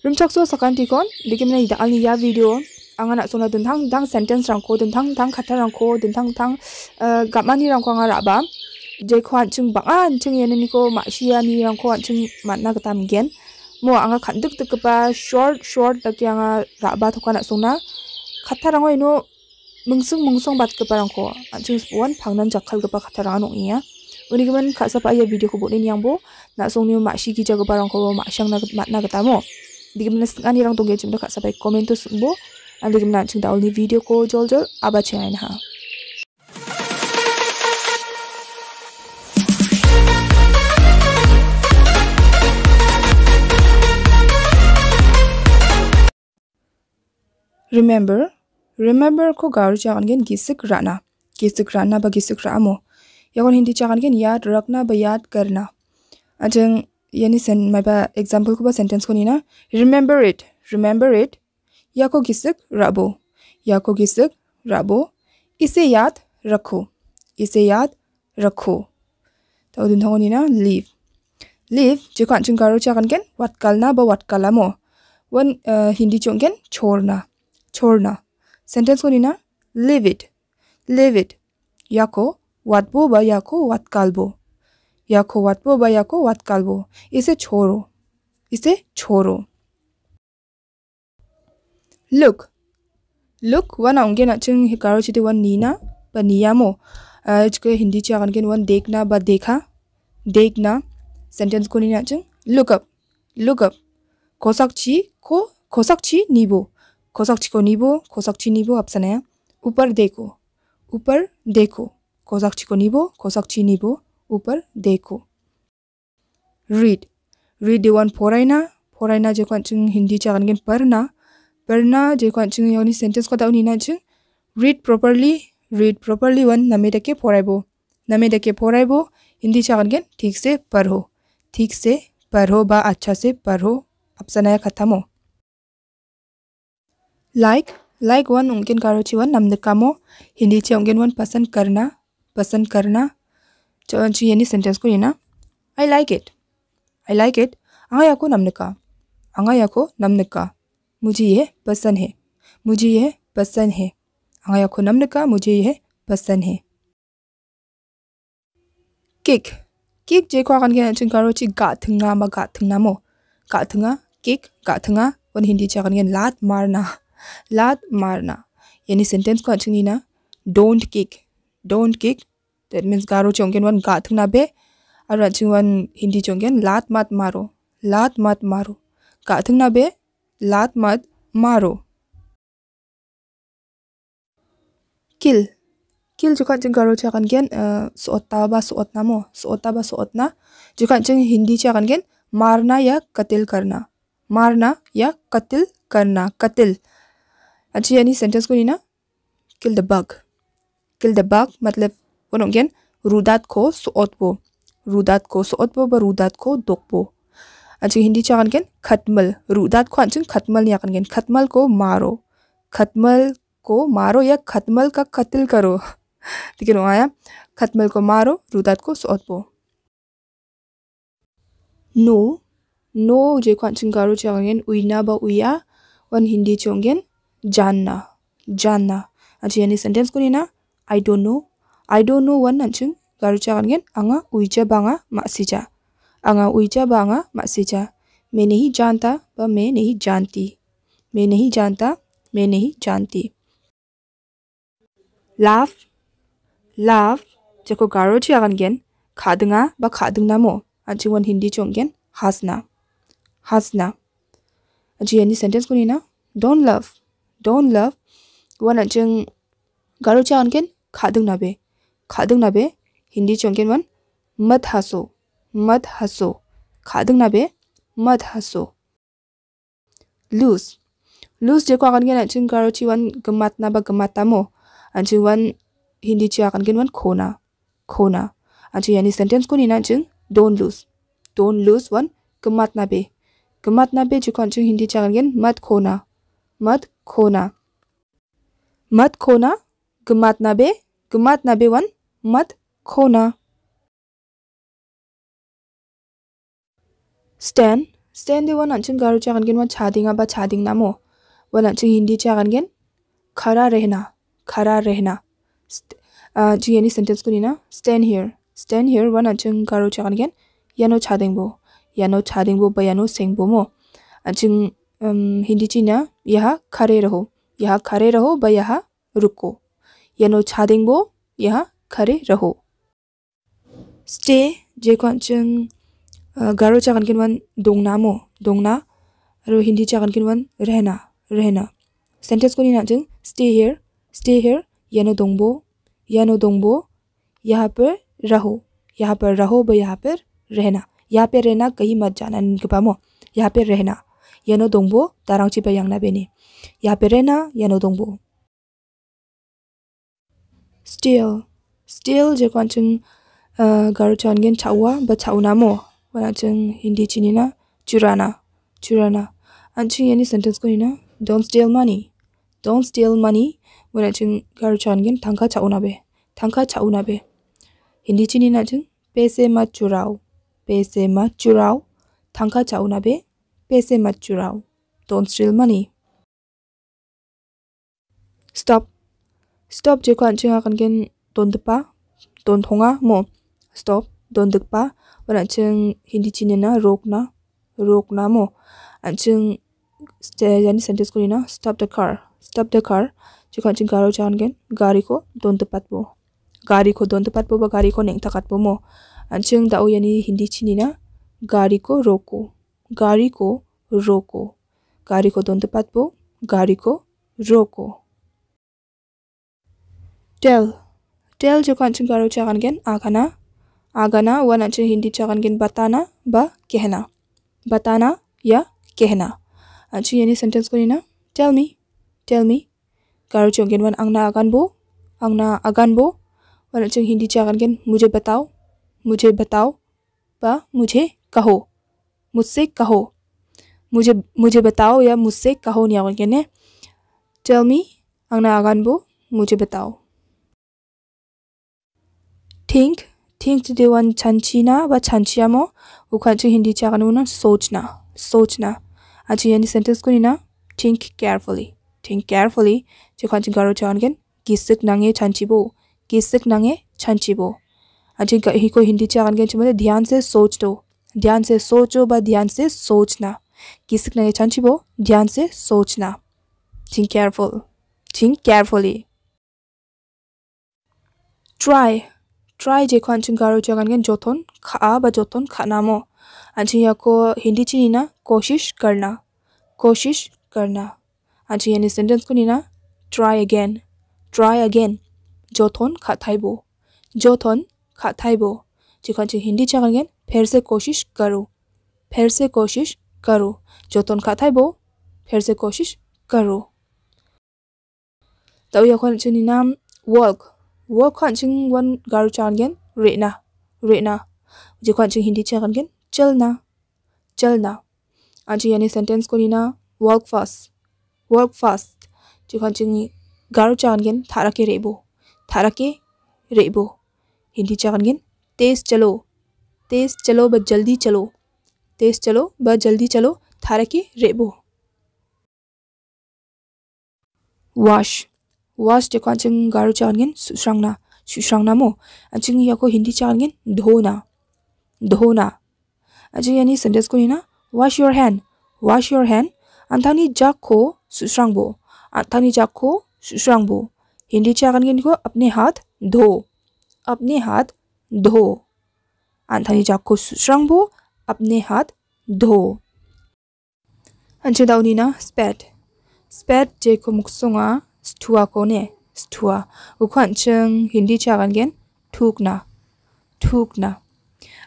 Rumchak so sakan tikon, dikim na ida ani ya video, anga nak sona tentang tentang sentence rangko, tentang tentang kata rangko, tentang tentang eh, gamani rangko ba raba. Jadi chung ancung an ancung yang ini ko shia ni rangko ancung mana kata mungkin. Mo khan kanduk tu short short tak anga angan raba tu kanak sona. Kata rangko ino mungsung mengsung bat kepa rangko, ancung jakhal pangnan jakal kepa kata no iya. Uni kemen kak sapa ayah video ni yang bo, nak songni maksi kijak kepa rangko na nak nak ketamu dikim nas ngani rong tongge chim dokha sabai comment to sumbo and dikim na ching da video ko jol jol aba chain ha remember remember ko garu chagan gen gisik rana gisik rana ba gisik ramo yagon hindi chagan gen yaad rakna ba karna ajeng यानि माइबा माबा एग्जाम्पलखौ बा सेन्टेन्सखौ निना remember it remember it याको गिसक राबो याको गिसक राबो इसे याद रखो इसे याद रखो तो दिन थों निना लीव लीव चिकान चिंगारो चाकन केन वाट कलना वन हिंदी चोंगेन छोड़ना छोड़ना सेंटेंस को ना लिव इट लिव इट याको वाटबो बा याको वाट या याको वातपो व याको वातकालवो इसे छोड़ो इसे छोड़ो लुक लुक वन आउंगे ना चिंग हिकारो चिटी वन नीना व नियामो आज के हिंदी चागन के वन देखना व देखा देखना सेंटेंस को नीना चिंग लुकअप लुकअप कोसाक्षी को कोसाक्षी नीबो कोसाक्षी को नीबो कोसाक्षी नीबो ऑप्शन है ऊपर देखो ऊपर देखो कोसाक्षी को नीबो कोसाक्षी नीबो ऊपर देखो रीड रीड दिवान पढ़ाना फोरना जो चुन हिंदी चागन पढ़ना पढ़ना जो चुनी सेंटेंस को चुन रीड प्रॉपरली रीड प्रॉपरली वन नमे देखे पढ़ाबो नमे देखे पढ़ाबो हिंदी चागन ठीक से पढ़ो ठीक से पढ़ो बा अच्छा से पढ़ो अब सनाया खत्म हो लाइक लाइक वन उनके कारोची वन नम दिकामो हिंदी चे उनकिन वन पसंद करना पसंद करना चवंची तो यांनी सेंटेन्सखौ नेना I like it I like it आंगा याको नमनका आंगा याको नमनका मुझे यह पसंद है मुझे यह पसंद है आंगा याको नमनका मुझे यह पसंद है केक केक जेको आगान के नचिन करो ची गाथंगा मा गाथंगा मो गाथंगा केक गाथंगा वन हिंदी च आगान के लात मारना लात मारना यानी सेंटेंस को अच्छी ना don't kick don't kick that means Garo चौंकन वन गाथना भे और वन हिंदी चौंकन लात मत मारो लात मत मारो गाथ ना बे लात मत मारो किल किल जो चिंग गारो चाकन गेन सोता बा सोतना मो सोता बा सोतना जो चिंग हिंदी चाहन गेन मारना या कतिल करना मारना या कतिल करना कतिल अच्छी यानी सेंटेंस को नहीं ना kill the bug kill the bug मतलब Wonongen rudatko suotbo. Rudatko suotbo ba rudatko dokbo. Anjing Hindi cha kangen khatmal. Rudatko anjing khatmal ya kangen khatmal ko maro. Khatmal को मारो या खतमल का कत्ल करो ठीक है आया खतमल को मारो रुदात को सौतपो नो नो जे खानसिंगारो चांगेन उइना बा उया वन हिंदी चोंगेन जानना जानना अच्छा यानी सेंटेंस को लेना I don't know I don't know one nan chung garcha kan gen anga uija banga masija anga uija banga masija nehi janta Me मैं न ह ी h जानता व मैं नहीं जानती मैं न ह ी a जानता मैं न a ीं h ा न त ी laugh laugh 제코 가로치 아간겐 가등아 바가등나 a 아지원 힌디 총겐 하스나 하스나 아지 n 니 센텐스 군이나 don't love don't love One anchung chagan garu 원 아징 가로치 아간겐 가 a b e खादंग नाबे हिंदी चौंकिन वन मत हंसो मत हंसो खादंग नाबे मत हंसो लूज लूज जेको आगन गेन अंचिन गारो ची वन गमात ना बा गमाता मो अचिन वन हिंदी ची आगन गेन वन खोना खोना अंचिन यानी सेंटेंस को नीना अंचिन डोंट लूज डोंट लूज वन गमात ना बे गमात ना बे जेको अंचिन हिंदी ची आगन गेन मत खोना मत खोना मत खोना गमात ना बे गमात ना बे वन मत खोना stand stand de wan chung garu chagan gen wan chading aba chading namo wan chung hindi chagan gen khara rehna khara rehna ju yani sentence ko ni na stand here stand here wan chung garu chagan gen yano chading bo yano chading bo ba yano seng bo mo chung hindi chi na yaha khare raho yaha khare raho ba yaha ruko yano chading bo yaha खड़े रहो stay जे चंग गारो चागन किनवन दोंगना मो दोंगना रो हिंदी चागन किनवन रहना रहना sentence को ना जंग stay here stay here यानो दोंगबो यानो दोंगबो यहाँ पर रहो यहाँ पर रहो ब यहाँ पर रहना यहाँ पर रहना कहीं मत जाना पामो यहाँ पर रहना यानो दोंगबो तारांची पर यांगना बेने यहाँ पर रहना यानो दोंगबो still still je kwan chung garo chan gen chawa ba chawna mo wana chung hindi chini na churana churana an chung yani sentence ko ni na don't steal money don't steal money wana chung garo chan gen thangka chawna be thangka chawna be hindi chini na chung pese ma churao pese ma churao thangka chawna be pese ma churao don't steal money stop stop je kwan chung akan gen donpa donthonga mo stop dondikpa wan an·ching hindi chinina rokna rokna mo an·ching jani sentence korina stop the car stop the car chiko an·ching garo jangen gariko dondipatbo gariko dondipatbo ba gariko nengtakatbo mo an·ching dao iani hindi chinina gariko roko gariko roko gariko dondipatbo gariko roko del टेल जो कंचन करो चागन gain आगाना आगाना व नचन Hindi चागन gain बताना ब कहना बताना या कहना अच्छी यानी सेंटेंस को ना टेल मी टेल मी गारो चो गेन वन आंगना आगान बो आंगना आगान बो व नचन हिंदी चागन गेन मुझे बताओ मुझे बताओ ब मुझे कहो मुझसे कहो मुझे मुझे बताओ या मुझसे कहो नहीं आगे ने टेल मी अंगना आगान बो मुझे बताओ थिंक थिंक दे वन छानछीना व छानछियामो उखा जो हिंदी चाकन ना सोचना सोचना आज यानी सेंटेंस को ना थिंक केयरफुली थिंक केयरफुली जो खाच गारो चाहन गिसक नांगे छानछिबो गिसक नांगे छानछिबो आज ही को हिंदी चाहन के मतलब ध्यान से सोच दो ध्यान से सोचो व ध्यान से सोचना गिसक नांगे छानछिबो ध्यान से सोचना think careful think carefully try try jekhan chingaro jagan gen joton kha ba joton khanamo ajiya ko Hindi ची नीना कोशिश करना कोशिश करना aji yani sentence ko nina try again try again jothon khathaibo jothon khathaibo jikon chi hindi chagan gen फिर से कोशिश करो फिर से कोशिश करो जोतन खाथाइबो फिर से कोशिश करो तो यखन चुनी नाम work wo khan ching wan gar chan gen re na re na je khan ching hindi chakan gen chalna chalna anchi yani sentence ko ni na work fast work fast je khan ching gar chan gen thara ke rebo thara ke rebo hindi chakan gen तेज चलो तेज चलो बस जल्दी चलो तेज चलो बस जल्दी चलो थारा के रेबो वाश वाश चे खान चंग गारू चांगिन सुसरांगना सुसरांगना मो अचिंग याको हिंदी चांगिन धोना धोना अचिंग यानी सेंटेंस को ना wash your hand wash your hand अंथानी जाग को सुसरांग बो अंथानी जाग को सुसरांग बो हिंदी चांगिन को अपने हाथ धो अपने हाथ धो अंथानी जाग को सुसरांग बो अपने हाथ धो अंचे दाउनी ना जे को जेको मुक्सुंगा stua kone stua ukhan c h e n g hindi cha gan gen t u k n a t u k n a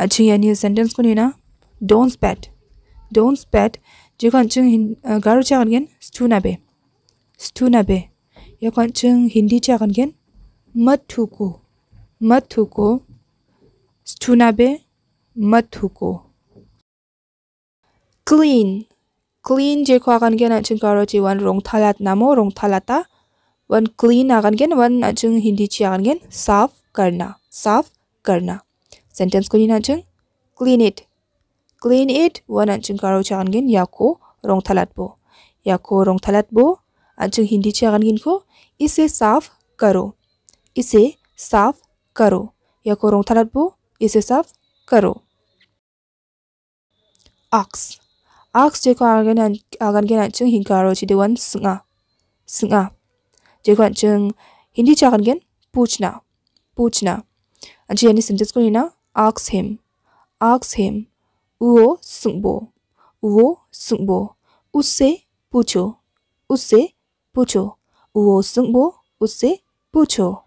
a a c h e e n n y i s अच्छा यानी ये sentence को ना don't स्पैट don't g ् प ै ट जेखन जों गारो जागोनगोन स्टुनाबे स्टुनाबे यखन जों हिन्दी जागोनगोन मथुको मथुको स्टुनाबे म थ ु n ो l ् ल ी न clean a n gen a c h ग n g g a r Garo ज a n rong talat namo rong talata वन क्लीन गए वन अचुंग हिंदी ची गए साफ करना साफ करना सेंटेंस को निना क्लीन इट क्लीन इट वन अचुंग कारो ची या याको रोंग थलात या याको रोंग थलात बो हिंदी ची गए को इसे साफ करो इसे साफ करो याको रोंग थलात बो इसे साफ करो आक्स आक्स जेको आगे आगे अचुंग हिंकारो ची वन सुंगा सुंगा जेखन हिंदी चागन पूछना पूछना अच्छे यानी सेंटेंस को लेना आक्स हिम आक्स हिम वो सुबो वो सुबो उससे पूछो उससे पूछो वो सुबो उससे पूछो